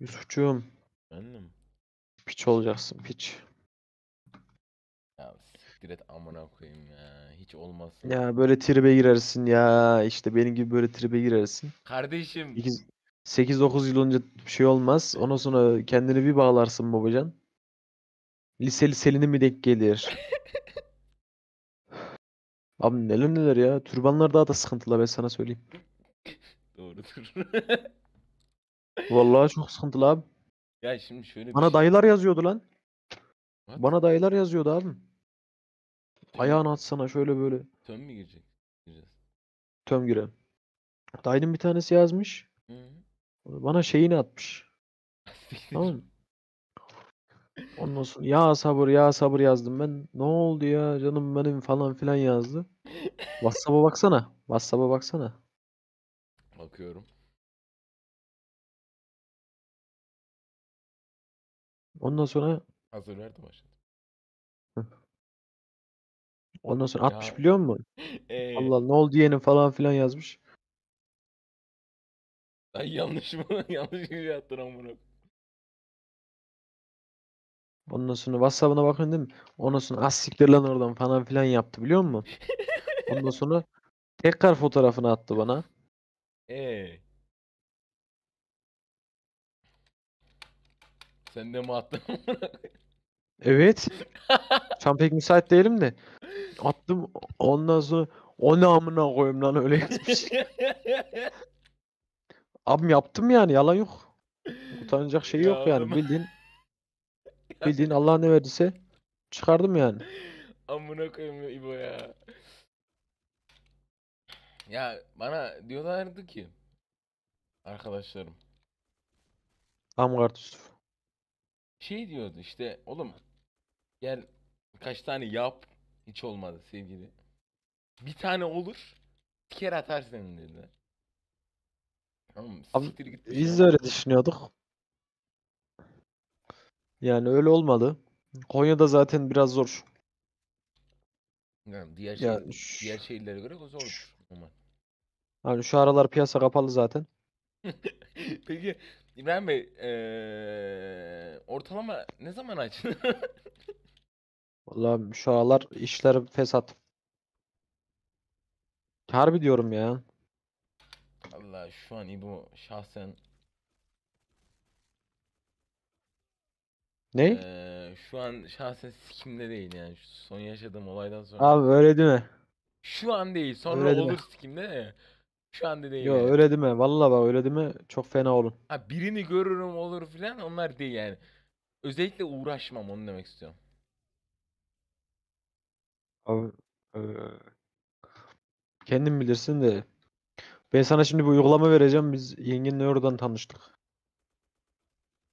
Yusuf'cuğum. Efendim? Piç olacaksın piç. Ya siktir et amına koyayım ya. Hiç olmasın. Ya böyle tribe girersin ya. İşte benim gibi böyle tribe girersin. Kardeşim. 8-9 yıl önce bir şey olmaz. Ondan sonra kendini bir bağlarsın babacan. Liseli selinin mi denk gelir? Abi neler neler ya. Türbanlar daha da sıkıntılı ben sana söyleyeyim. Doğrudur. Vallahi çok sıkıntılı abi. Ya şimdi şöyle Bana şey- dayılar yazıyordu lan. What? Bana dayılar yazıyordu abi. Ayağını atsana şöyle böyle. Töm mü girecek? Gireceğiz. Töm gire. Dayının bir tanesi yazmış. Hı. Bana şeyini atmış. Tamam mı? Ondan sonra ya sabır ya sabır yazdım ben. Ne oldu ya canım benim falan filan yazdı. WhatsApp'a baksana. WhatsApp'a baksana. Bakıyorum. Ondan sonra Az önce nerede başladı? ondan sonra Ya. atmış biliyor musun? Ee, Allah ne oldu yeğenim falan filan yazmış. ay yanlış mı? yanlış gibi şey attın amına. koyayım. Ondan sonra WhatsApp'ına bakın değil mi? Ondan sonra az siktir lan oradan falan filan yaptı biliyor musun? Ondan sonra tekrar fotoğrafını attı bana. Ee, Sen de mi attın? evet. Şu pek müsait değilim de. Attım ondan sonra o namına koyayım lan öyle yazmış. Abim yaptım yani yalan yok. Utanacak şey yok yani bildiğin. Bildiğin Allah ne verdiyse çıkardım yani. Amına koyayım İbo ya. Ya bana diyorlardı ki arkadaşlarım. Amgard Yusuf şey diyordu işte oğlum gel kaç tane yap hiç olmadı sevgili. Bir tane olur bir kere atarsın dedi. Tamam Abi, siktir git. Biz de öyle düşünüyorduk. Yani öyle olmadı. Konya'da zaten biraz zor. Yani diğer, şey, yani, şu, diğer şehirlere göre o zordur. Yani şu aralar piyasa kapalı zaten. Peki İbrahim Bey, ee, ortalama ne zaman açılır? Vallahi şu aralar işler fesat. Harbi diyorum ya. Allah şu an İbo şahsen Ne? Ee, şu an şahsen sikimde değil yani. Şu son yaşadığım olaydan sonra. Abi öyle mi? Şu an değil. Sonra Öyle olur sikimde de. Şu an değil Yo yani. öyle deme. Vallahi bak öyle deme. Çok fena olun. Ha, birini görürüm olur filan onlar değil yani. Özellikle uğraşmam onu demek istiyorum. Abi, e, kendin bilirsin de. Ben sana şimdi bu uygulama vereceğim. Biz yenginle oradan tanıştık.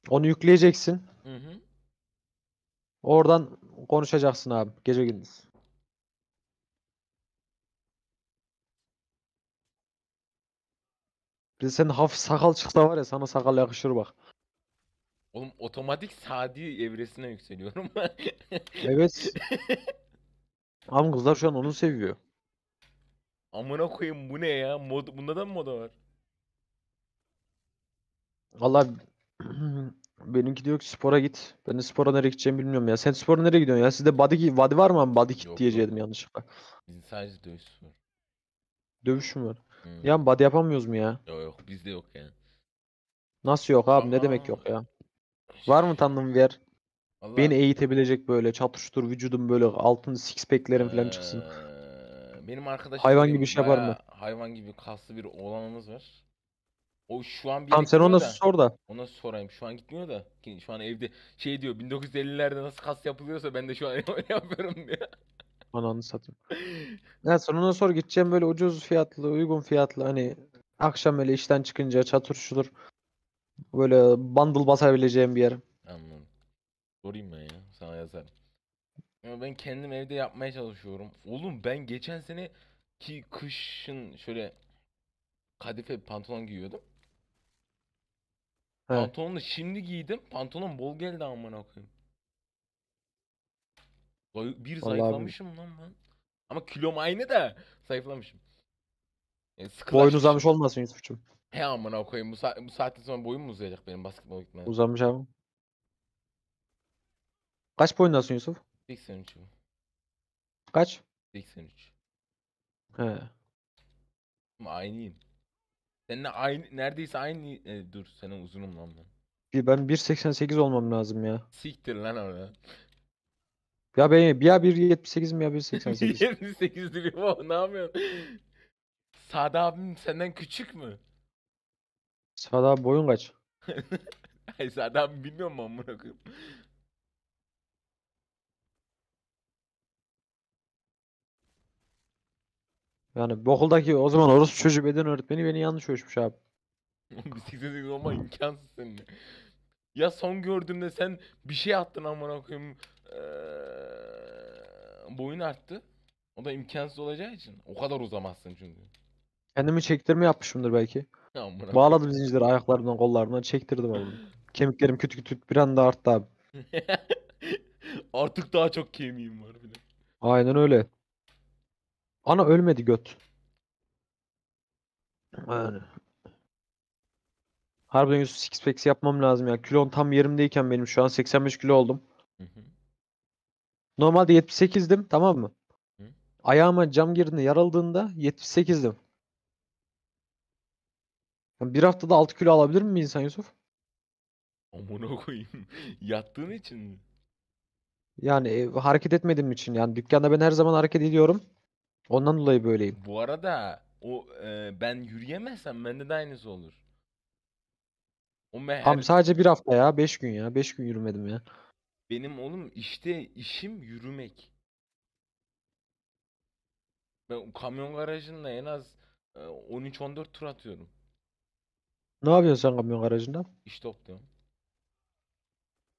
Onu yükleyeceksin. Hı hı. Oradan konuşacaksın abi. Gece gündüz. Bir sen senin hafif sakal çıksa var ya sana sakal yakışır bak. Oğlum otomatik Sadi evresine yükseliyorum. Evet. Ama kızlar şu an onu seviyor. Amına koyayım bu ne ya? Mod, bunda da mı moda var? Valla benimki diyor ki spora git. Ben de spora nereye gideceğimi bilmiyorum ya. Sen spora nereye gidiyorsun ya? Sizde body, body var mı? Body kit Yok, diyecektim yanlışlıkla. Bizim sadece dövüş var. Dövüş mü var? Hmm. Yan body yapamıyoruz mu ya? Yok yok bizde yok yani. Nasıl yok abi ne demek yok ya? Var mı şey tanıdığım bir yer? Vallahi... Beni eğitebilecek böyle çatıştır vücudum böyle altın six pack'lerim falan çıksın. Ee, benim arkadaşım hayvan gibi şey yapar mı? Hayvan gibi kaslı bir oğlanımız var. O şu an bir Tamam sen ona da, sor da. Ona sorayım. Şu an gitmiyor da. Şu an evde şey diyor 1950'lerde nasıl kas yapılıyorsa ben de şu an öyle yapıyorum diyor. Ananı satayım. Ya sonuna sor gideceğim böyle ucuz fiyatlı, uygun fiyatlı hani akşam öyle işten çıkınca çatır şudur. Böyle bundle basabileceğim bir yer. Anladım. Sorayım ben ya. Sana yazarım. ben kendim evde yapmaya çalışıyorum. Oğlum ben geçen sene ki kışın şöyle kadife pantolon giyiyordum. He. Pantolonu şimdi giydim. Pantolon bol geldi amına koyayım. Bir zayıflamışım lan ben. Ama kilom aynı da zayıflamışım. Yani e, Boyun sıkılaşmışım. uzamış olmasın Yusuf'cum. He amına koyayım bu, sa- bu saatte sonra boyum mu uzayacak benim basketbol gitmeye? Uzamış abi. Kaç boyundasın Yusuf? 83 Kaç? 83. He. Ama aynıyım. Seninle aynı, neredeyse aynı, e, dur senin uzunum lan ben. Ben 1.88 olmam lazım ya. Siktir lan orada. Ya ben ya 1.78 mi ya 1.88? 78 dilim o ne yapıyorsun? Sade abim senden küçük mü? Sade abi boyun kaç? Ay Sade abim bilmiyor mu amına Yani bu okuldaki o zaman orası çocuğu beden öğretmeni beni yanlış ölçmüş abi. 1.88 olma imkansız senin. Ya son gördüğümde sen bir şey attın amına koyayım. Ee boyun arttı. O da imkansız olacağı için. O kadar uzamazsın çünkü. Kendimi çektirme yapmışımdır belki. Bağladım zincirleri ayaklarından, kollarından çektirdim abi. Kemiklerim küt küt bir anda arttı abi. Artık daha çok kemiğim var bile. Aynen öyle. Ana ölmedi göt. Yani. Harbiden Yusuf six packs yapmam lazım ya. Kilon tam yerimdeyken benim şu an 85 kilo oldum. Hı hı. Normalde 78'dim tamam mı? Hı? Ayağıma cam girdiğinde yaraldığında 78'dim. Yani bir haftada 6 kilo alabilir mi insan Yusuf? Amına koyayım. Yattığın için mi? Yani e, hareket etmediğim için yani dükkanda ben her zaman hareket ediyorum. Ondan dolayı böyleyim. Bu arada o e, ben yürüyemezsem bende de aynısı olur. O meher... Abi sadece bir hafta ya 5 gün ya 5 gün yürümedim ya. Benim oğlum işte işim yürümek. Ben kamyon garajında en az 13-14 e, tur atıyorum. Ne yapıyorsun sen kamyon garajında? İş topluyorum.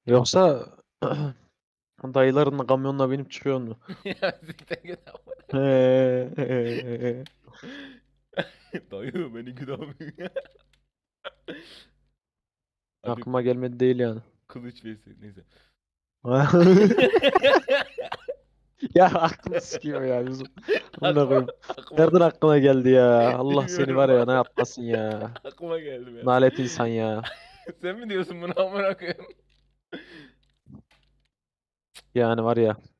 Yoksa dayılarınla kamyonla binip çıkıyor mu? Ya siktir Dayı beni güdamıyor. Abi Aklıma gelmedi değil yani. kılıç vs. Neyse ya aklım sikiyor ya bizim. Bunu koyayım. Nereden aklıma geldi ya? Allah seni var ya ne yapmasın ya. Aklıma geldi ya. Nalet insan ya. Sen mi diyorsun bunu amına koyayım? Yani var ya.